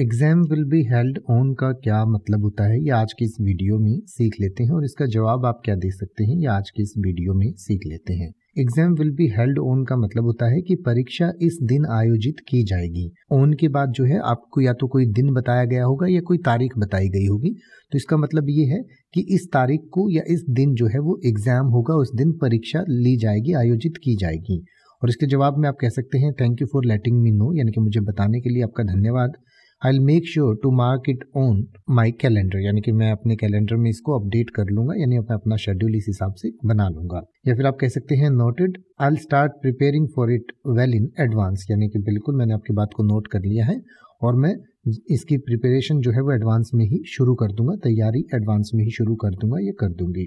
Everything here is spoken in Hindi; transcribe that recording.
exam will be held on का क्या मतलब होता है ये आज की इस वीडियो में सीख लेते हैं और इसका जवाब आप क्या दे सकते हैं ये आज की इस वीडियो में सीख लेते हैं exam will be held on का मतलब होता है कि परीक्षा इस दिन आयोजित की जाएगी ऑन के बाद जो है आपको या तो कोई दिन बताया गया होगा या कोई तारीख बताई गई होगी तो इसका मतलब ये है कि इस तारीख को या इस दिन जो है वो एग्जाम होगा उस दिन परीक्षा ली जाएगी आयोजित की जाएगी और इसके जवाब में आप कह सकते हैं thank you for letting me know यानी कि मुझे बताने के लिए आपका धन्यवाद I make sure to mark it on my calendar यानी कि मैं अपने कैलेंडर में इसको अपडेट कर लूंगा यानी मैं अपना शेड्यूल इस हिसाब से बना लूंगा या फिर आप कह सकते हैं noted I start preparing for it well in advance यानी कि बिल्कुल मैंने आपकी बात को नोट कर लिया है और मैं इसकी प्रिपरेशन जो है वो एडवांस में ही शुरू कर दूंगा तैयारी एडवांस में ही शुरू कर दूंगा या कर दूंगी